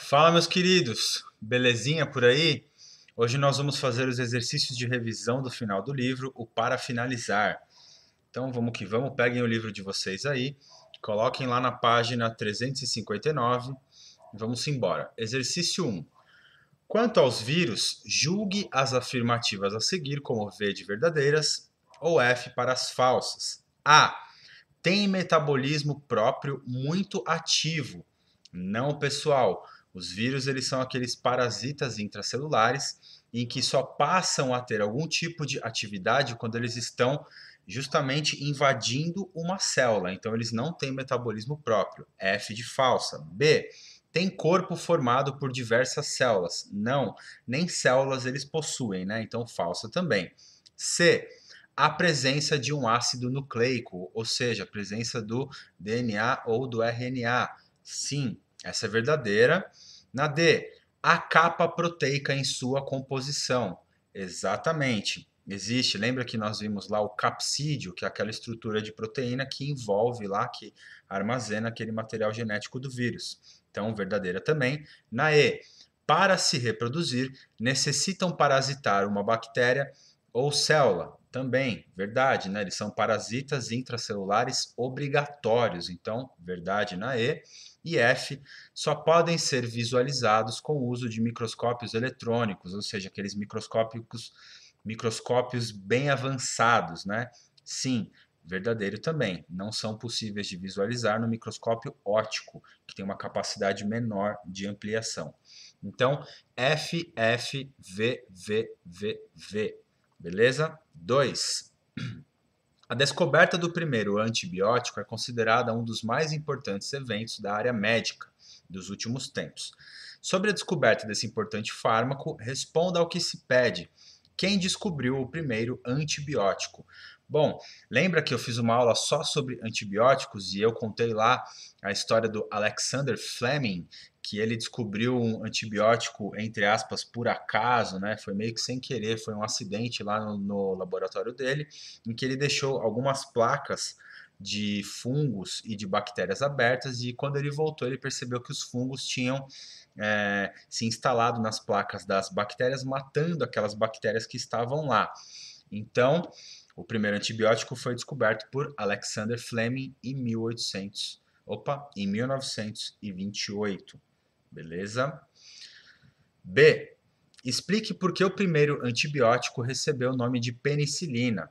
Fala, meus queridos, belezinha por aí? Hoje nós vamos fazer os exercícios de revisão do final do livro, o para finalizar. Então vamos que vamos, peguem o livro de vocês aí, coloquem lá na página 359 e vamos embora. Exercício 1. Quanto aos vírus, julgue as afirmativas a seguir como V de verdadeiras ou F para as falsas. A. Tem metabolismo próprio muito ativo. Não, pessoal os vírus eles são aqueles parasitas intracelulares em que só passam a ter algum tipo de atividade quando eles estão justamente invadindo uma célula. Então eles não têm metabolismo próprio. F de falsa. B. Tem corpo formado por diversas células. Não, nem células eles possuem, né? Então falsa também. C a presença de um ácido nucleico, ou seja, a presença do DNA ou do RNA. Sim, essa é verdadeira. Na D, a capa proteica em sua composição. Exatamente. Existe, lembra que nós vimos lá o capsídio, que é aquela estrutura de proteína que envolve lá, que armazena aquele material genético do vírus. Então, verdadeira também. Na E, para se reproduzir, necessitam parasitar uma bactéria ou célula, também, verdade, né? Eles são parasitas intracelulares obrigatórios, então, verdade na E. E F só podem ser visualizados com o uso de microscópios eletrônicos, ou seja, aqueles microscópicos, microscópios bem avançados, né? Sim, verdadeiro também. Não são possíveis de visualizar no microscópio óptico, que tem uma capacidade menor de ampliação. Então, F, F, V, V, V, V Beleza? 2. A descoberta do primeiro antibiótico é considerada um dos mais importantes eventos da área médica dos últimos tempos. Sobre a descoberta desse importante fármaco, responda ao que se pede. Quem descobriu o primeiro antibiótico? Bom, lembra que eu fiz uma aula só sobre antibióticos e eu contei lá a história do Alexander Fleming, que ele descobriu um antibiótico, entre aspas, por acaso, né? Foi meio que sem querer, foi um acidente lá no, no laboratório dele, em que ele deixou algumas placas de fungos e de bactérias abertas, e quando ele voltou, ele percebeu que os fungos tinham é, se instalado nas placas das bactérias, matando aquelas bactérias que estavam lá. Então, o primeiro antibiótico foi descoberto por Alexander Fleming em 1800, opa, em 1928. Beleza? B. Explique por que o primeiro antibiótico recebeu o nome de penicilina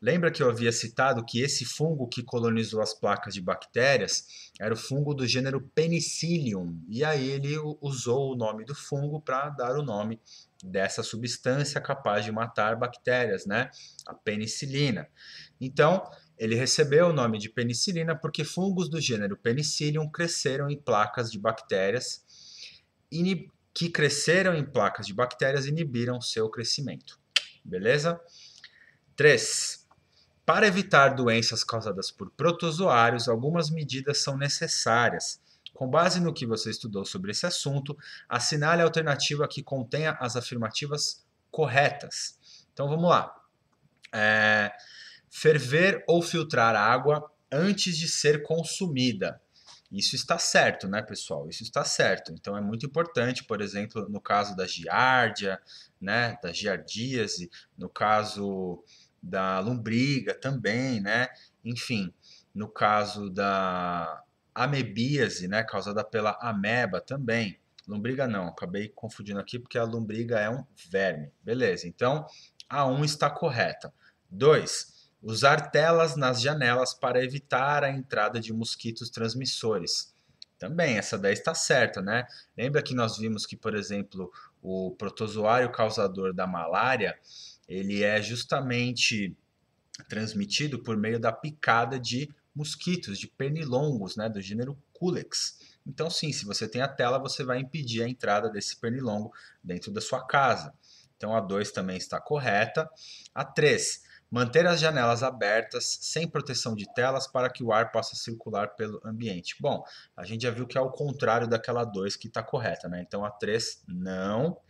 Lembra que eu havia citado que esse fungo que colonizou as placas de bactérias era o fungo do gênero Penicillium, e aí ele usou o nome do fungo para dar o nome dessa substância capaz de matar bactérias, né? A penicilina. Então, ele recebeu o nome de penicilina porque fungos do gênero Penicillium cresceram em placas de bactérias que cresceram em placas de bactérias inibiram seu crescimento. Beleza? 3. Para evitar doenças causadas por protozoários, algumas medidas são necessárias. Com base no que você estudou sobre esse assunto, assinale a alternativa que contenha as afirmativas corretas. Então vamos lá. É, ferver ou filtrar água antes de ser consumida. Isso está certo, né, pessoal? Isso está certo. Então é muito importante, por exemplo, no caso da giardia, né, da giardíase, no caso da lombriga também, né? Enfim, no caso da amebíase, né, causada pela ameba também. Lombriga não, acabei confundindo aqui porque a lombriga é um verme. Beleza, então a 1 um está correta. 2. Usar telas nas janelas para evitar a entrada de mosquitos transmissores. Também, essa 10 está certa, né? Lembra que nós vimos que, por exemplo, o protozoário causador da malária ele é justamente transmitido por meio da picada de mosquitos, de pernilongos, né, do gênero Culex. Então, sim, se você tem a tela, você vai impedir a entrada desse pernilongo dentro da sua casa. Então, a 2 também está correta. A 3, manter as janelas abertas, sem proteção de telas, para que o ar possa circular pelo ambiente. Bom, a gente já viu que é o contrário daquela 2 que está correta, né? Então, a 3, não.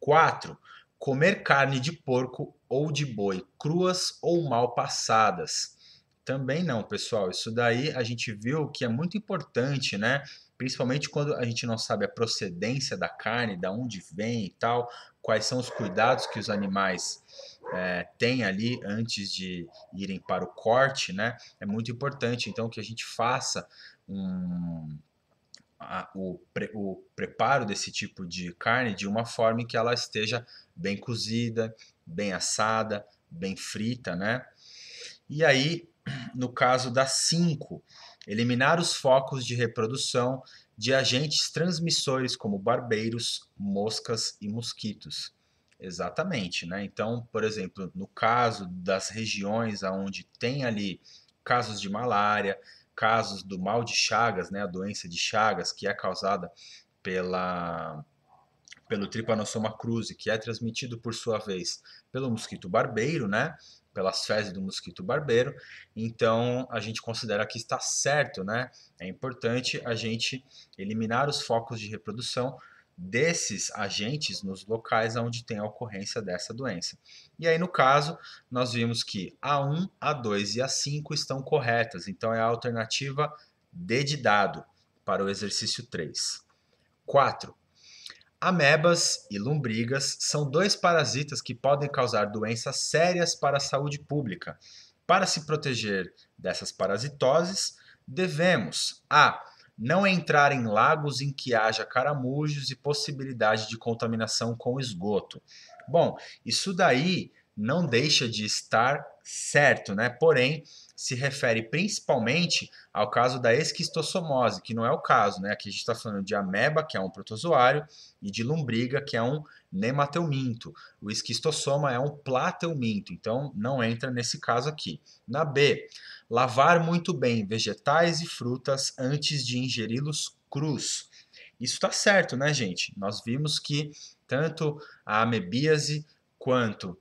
4, comer carne de porco ou de boi, cruas ou mal passadas. Também não, pessoal. Isso daí a gente viu que é muito importante, né? Principalmente quando a gente não sabe a procedência da carne, da onde vem e tal, quais são os cuidados que os animais é, têm ali antes de irem para o corte, né? É muito importante, então, que a gente faça um a, o, pre, o preparo desse tipo de carne de uma forma em que ela esteja bem cozida, bem assada, bem frita, né? E aí, no caso da 5, eliminar os focos de reprodução de agentes transmissores como barbeiros, moscas e mosquitos. Exatamente, né? Então, por exemplo, no caso das regiões onde tem ali casos de malária, casos do mal de Chagas, né, a doença de Chagas, que é causada pela, pelo Trypanosoma cruzi, que é transmitido por sua vez pelo mosquito barbeiro, né, pelas fezes do mosquito barbeiro. Então, a gente considera que está certo, né? É importante a gente eliminar os focos de reprodução desses agentes nos locais onde tem a ocorrência dessa doença. E aí, no caso, nós vimos que A1, A2 e A5 estão corretas, então é a alternativa D de dado para o exercício 3. 4. Amebas e lombrigas são dois parasitas que podem causar doenças sérias para a saúde pública. Para se proteger dessas parasitoses, devemos A não entrar em lagos em que haja caramujos e possibilidade de contaminação com esgoto. Bom, isso daí não deixa de estar certo, né? Porém, se refere principalmente ao caso da esquistossomose, que não é o caso, né? Aqui a gente está falando de ameba, que é um protozoário, e de lombriga, que é um nemateuminto. O esquistossoma é um plateuminto, então não entra nesse caso aqui. Na B, lavar muito bem vegetais e frutas antes de ingeri-los crus. Isso está certo, né, gente? Nós vimos que tanto a amebíase quanto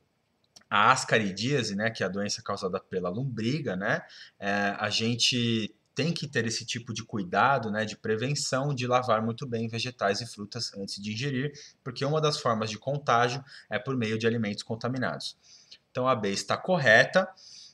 a ascaridíase, né, que é a doença causada pela lombriga, né, é, a gente tem que ter esse tipo de cuidado, né, de prevenção, de lavar muito bem vegetais e frutas antes de ingerir, porque uma das formas de contágio é por meio de alimentos contaminados. Então a B está correta.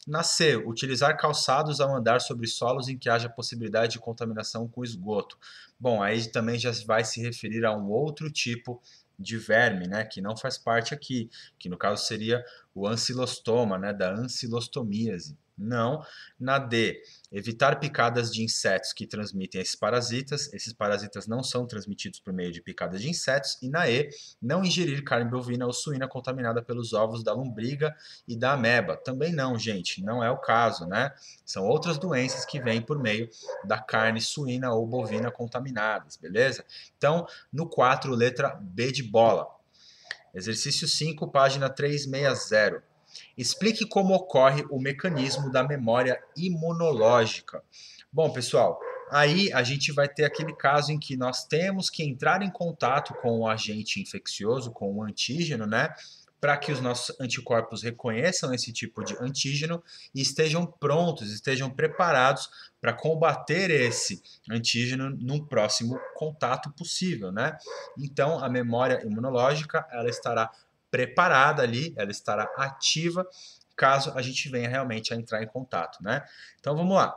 Na C, utilizar calçados ao andar sobre solos em que haja possibilidade de contaminação com esgoto. Bom, aí também já vai se referir a um outro tipo de verme, né, que não faz parte aqui, que no caso seria o ancilostoma, né, da ancilostomíase. Não. Na D, evitar picadas de insetos que transmitem esses parasitas. Esses parasitas não são transmitidos por meio de picadas de insetos. E na E, não ingerir carne bovina ou suína contaminada pelos ovos da lombriga e da ameba. Também não, gente, não é o caso, né? São outras doenças que vêm por meio da carne suína ou bovina contaminadas, beleza? Então, no 4, letra B de bola. Exercício 5, página 360. Explique como ocorre o mecanismo da memória imunológica. Bom, pessoal, aí a gente vai ter aquele caso em que nós temos que entrar em contato com o agente infeccioso, com o antígeno, né? Para que os nossos anticorpos reconheçam esse tipo de antígeno e estejam prontos, estejam preparados para combater esse antígeno num próximo contato possível, né? Então, a memória imunológica ela estará preparada ali, ela estará ativa caso a gente venha realmente a entrar em contato, né? Então vamos lá.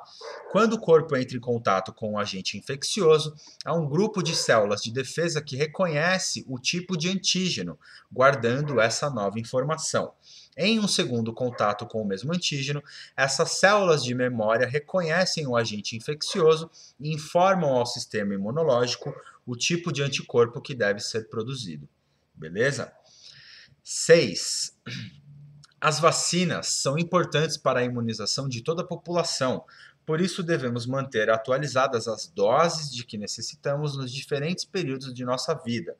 Quando o corpo entra em contato com um agente infeccioso, há um grupo de células de defesa que reconhece o tipo de antígeno, guardando essa nova informação. Em um segundo contato com o mesmo antígeno, essas células de memória reconhecem o agente infeccioso e informam ao sistema imunológico o tipo de anticorpo que deve ser produzido. Beleza? 6. As vacinas são importantes para a imunização de toda a população, por isso devemos manter atualizadas as doses de que necessitamos nos diferentes períodos de nossa vida.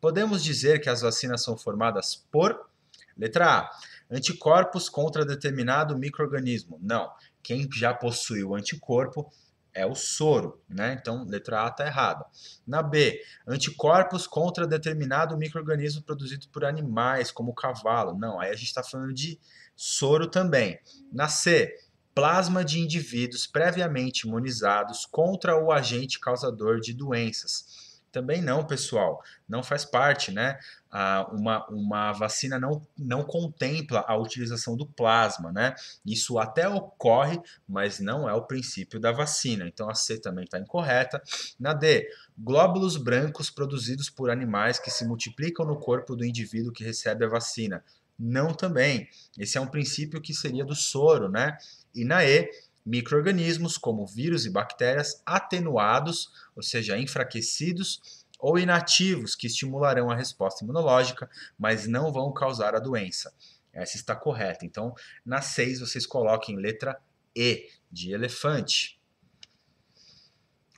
Podemos dizer que as vacinas são formadas por letra A, anticorpos contra determinado microorganismo. Não, quem já possui o anticorpo é o soro, né? Então, letra A está errada. Na B, anticorpos contra determinado microorganismo produzido por animais, como o cavalo. Não, aí a gente está falando de soro também. Na C, plasma de indivíduos previamente imunizados contra o agente causador de doenças. Também não, pessoal. Não faz parte, né? Ah, uma, uma vacina não, não contempla a utilização do plasma, né? Isso até ocorre, mas não é o princípio da vacina. Então a C também está incorreta. Na D, glóbulos brancos produzidos por animais que se multiplicam no corpo do indivíduo que recebe a vacina. Não também. Esse é um princípio que seria do soro, né? E na E, microorganismos como vírus e bactérias atenuados, ou seja, enfraquecidos ou inativos, que estimularão a resposta imunológica, mas não vão causar a doença. Essa está correta. Então, na 6 vocês coloquem letra E de elefante.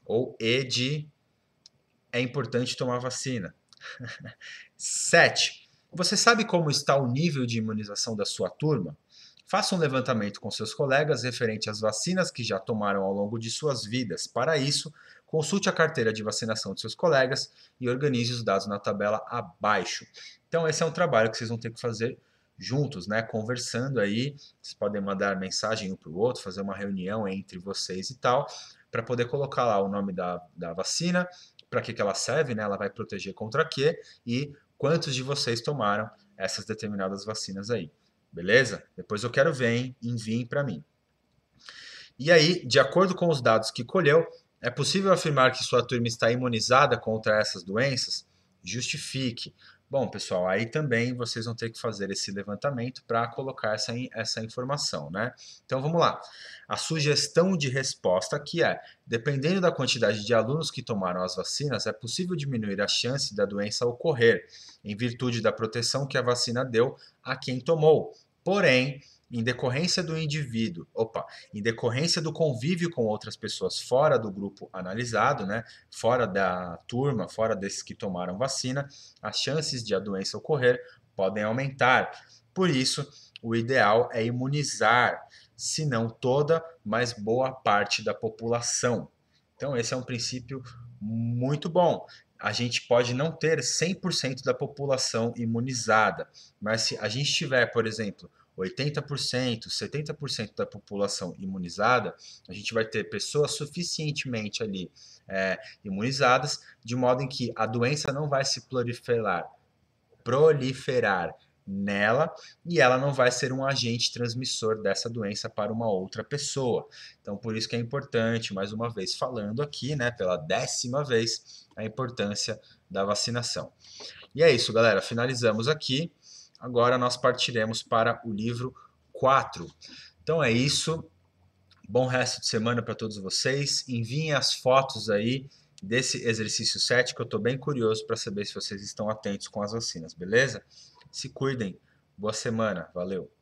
Ou E de é importante tomar vacina. 7. Você sabe como está o nível de imunização da sua turma? Faça um levantamento com seus colegas referente às vacinas que já tomaram ao longo de suas vidas. Para isso, consulte a carteira de vacinação de seus colegas e organize os dados na tabela abaixo. Então, esse é um trabalho que vocês vão ter que fazer juntos, né? Conversando aí, vocês podem mandar mensagem um para o outro, fazer uma reunião entre vocês e tal, para poder colocar lá o nome da, da vacina, para que, que ela serve, né? Ela vai proteger contra quê e quantos de vocês tomaram essas determinadas vacinas aí beleza? Depois eu quero ver, hein? enviem para mim. E aí, de acordo com os dados que colheu, é possível afirmar que sua turma está imunizada contra essas doenças? Justifique. Bom, pessoal, aí também vocês vão ter que fazer esse levantamento para colocar essa, essa informação, né? Então vamos lá. A sugestão de resposta aqui é: dependendo da quantidade de alunos que tomaram as vacinas, é possível diminuir a chance da doença ocorrer, em virtude da proteção que a vacina deu a quem tomou, Porém, em decorrência do indivíduo, opa, em decorrência do convívio com outras pessoas fora do grupo analisado, né, fora da turma, fora desses que tomaram vacina, as chances de a doença ocorrer podem aumentar. Por isso, o ideal é imunizar, se não toda, mas boa parte da população. Então, esse é um princípio muito bom a gente pode não ter 100% da população imunizada, mas se a gente tiver, por exemplo, 80%, 70% da população imunizada, a gente vai ter pessoas suficientemente ali é, imunizadas, de modo em que a doença não vai se proliferar, proliferar nela e ela não vai ser um agente transmissor dessa doença para uma outra pessoa. Então, por isso que é importante, mais uma vez falando aqui, né, pela décima vez, a importância da vacinação. E é isso, galera, finalizamos aqui. Agora nós partiremos para o livro 4. Então é isso. Bom resto de semana para todos vocês. Enviem as fotos aí desse exercício 7 que eu estou bem curioso para saber se vocês estão atentos com as vacinas, beleza? Se cuidem. Boa semana. Valeu.